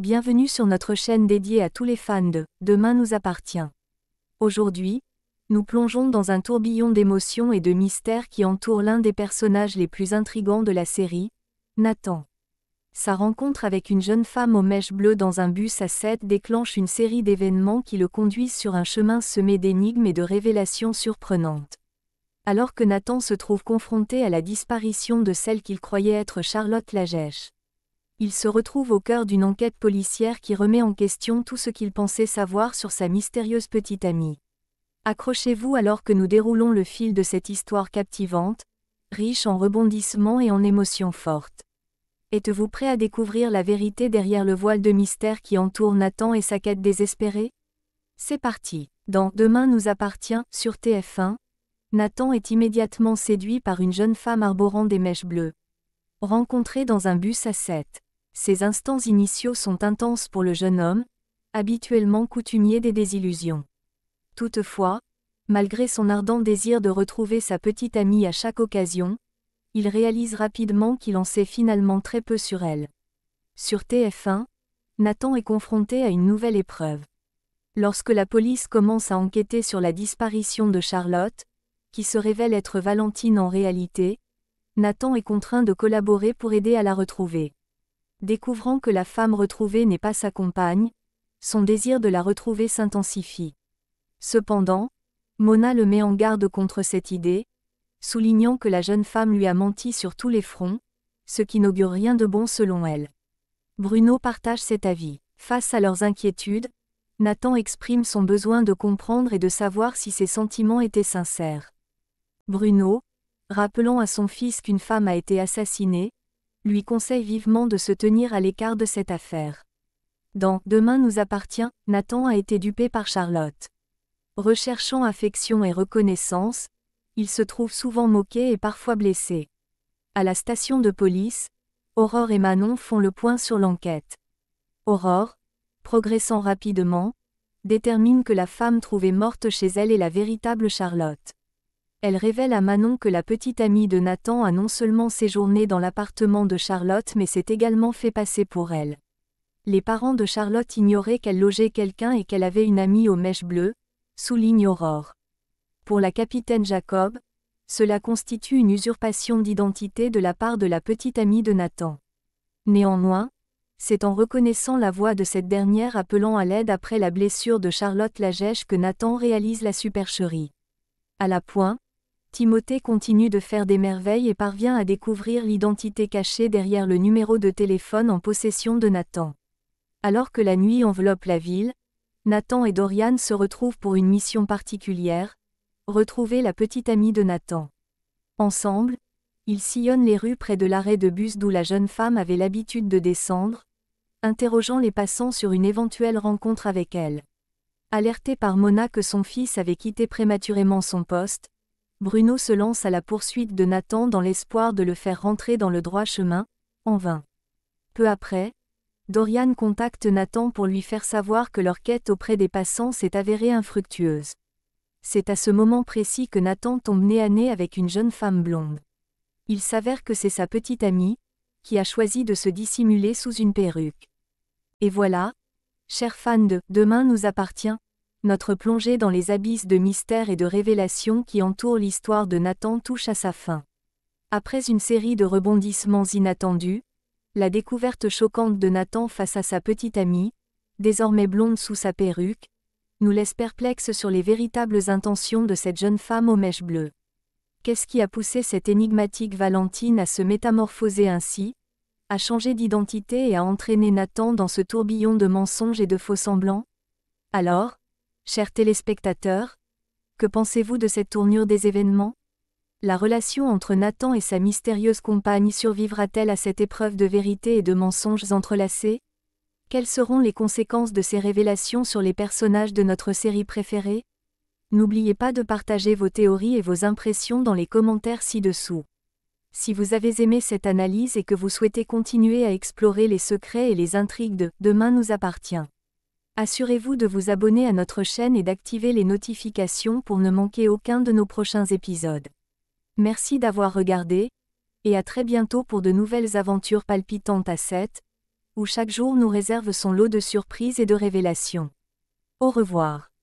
Bienvenue sur notre chaîne dédiée à tous les fans de Demain nous appartient. Aujourd'hui, nous plongeons dans un tourbillon d'émotions et de mystères qui entoure l'un des personnages les plus intrigants de la série, Nathan. Sa rencontre avec une jeune femme aux mèches bleues dans un bus à 7 déclenche une série d'événements qui le conduisent sur un chemin semé d'énigmes et de révélations surprenantes. Alors que Nathan se trouve confronté à la disparition de celle qu'il croyait être Charlotte Lagèche il se retrouve au cœur d'une enquête policière qui remet en question tout ce qu'il pensait savoir sur sa mystérieuse petite amie. Accrochez-vous alors que nous déroulons le fil de cette histoire captivante, riche en rebondissements et en émotions fortes. Êtes-vous prêt à découvrir la vérité derrière le voile de mystère qui entoure Nathan et sa quête désespérée C'est parti. Dans Demain nous appartient, sur TF1, Nathan est immédiatement séduit par une jeune femme arborant des mèches bleues. Rencontré dans un bus à 7. Ces instants initiaux sont intenses pour le jeune homme, habituellement coutumier des désillusions. Toutefois, malgré son ardent désir de retrouver sa petite amie à chaque occasion, il réalise rapidement qu'il en sait finalement très peu sur elle. Sur TF1, Nathan est confronté à une nouvelle épreuve. Lorsque la police commence à enquêter sur la disparition de Charlotte, qui se révèle être Valentine en réalité, Nathan est contraint de collaborer pour aider à la retrouver. Découvrant que la femme retrouvée n'est pas sa compagne, son désir de la retrouver s'intensifie. Cependant, Mona le met en garde contre cette idée, soulignant que la jeune femme lui a menti sur tous les fronts, ce qui n'augure rien de bon selon elle. Bruno partage cet avis. Face à leurs inquiétudes, Nathan exprime son besoin de comprendre et de savoir si ses sentiments étaient sincères. Bruno, rappelant à son fils qu'une femme a été assassinée, lui conseille vivement de se tenir à l'écart de cette affaire. Dans Demain nous appartient, Nathan a été dupé par Charlotte. Recherchant affection et reconnaissance, il se trouve souvent moqué et parfois blessé. À la station de police, Aurore et Manon font le point sur l'enquête. Aurore, progressant rapidement, détermine que la femme trouvée morte chez elle est la véritable Charlotte elle révèle à Manon que la petite amie de Nathan a non seulement séjourné dans l'appartement de Charlotte mais s'est également fait passer pour elle. Les parents de Charlotte ignoraient qu'elle logeait quelqu'un et qu'elle avait une amie aux mèches bleues, souligne Aurore. Pour la capitaine Jacob, cela constitue une usurpation d'identité de la part de la petite amie de Nathan. Néanmoins, c'est en reconnaissant la voix de cette dernière appelant à l'aide après la blessure de Charlotte Lagèche que Nathan réalise la supercherie. À la pointe, Timothée continue de faire des merveilles et parvient à découvrir l'identité cachée derrière le numéro de téléphone en possession de Nathan. Alors que la nuit enveloppe la ville, Nathan et Dorian se retrouvent pour une mission particulière, retrouver la petite amie de Nathan. Ensemble, ils sillonnent les rues près de l'arrêt de bus d'où la jeune femme avait l'habitude de descendre, interrogeant les passants sur une éventuelle rencontre avec elle. Alerté par Mona que son fils avait quitté prématurément son poste, Bruno se lance à la poursuite de Nathan dans l'espoir de le faire rentrer dans le droit chemin, en vain. Peu après, Dorian contacte Nathan pour lui faire savoir que leur quête auprès des passants s'est avérée infructueuse. C'est à ce moment précis que Nathan tombe nez à nez avec une jeune femme blonde. Il s'avère que c'est sa petite amie, qui a choisi de se dissimuler sous une perruque. Et voilà, chers fans de Demain nous appartient, notre plongée dans les abysses de mystère et de révélation qui entourent l'histoire de Nathan touche à sa fin. Après une série de rebondissements inattendus, la découverte choquante de Nathan face à sa petite amie, désormais blonde sous sa perruque, nous laisse perplexes sur les véritables intentions de cette jeune femme aux mèches bleues. Qu'est-ce qui a poussé cette énigmatique Valentine à se métamorphoser ainsi, à changer d'identité et à entraîner Nathan dans ce tourbillon de mensonges et de faux-semblants Alors, Chers téléspectateurs, que pensez-vous de cette tournure des événements La relation entre Nathan et sa mystérieuse compagne survivra-t-elle à cette épreuve de vérité et de mensonges entrelacés Quelles seront les conséquences de ces révélations sur les personnages de notre série préférée N'oubliez pas de partager vos théories et vos impressions dans les commentaires ci-dessous. Si vous avez aimé cette analyse et que vous souhaitez continuer à explorer les secrets et les intrigues de Demain nous appartient. Assurez-vous de vous abonner à notre chaîne et d'activer les notifications pour ne manquer aucun de nos prochains épisodes. Merci d'avoir regardé, et à très bientôt pour de nouvelles aventures palpitantes à 7, où chaque jour nous réserve son lot de surprises et de révélations. Au revoir.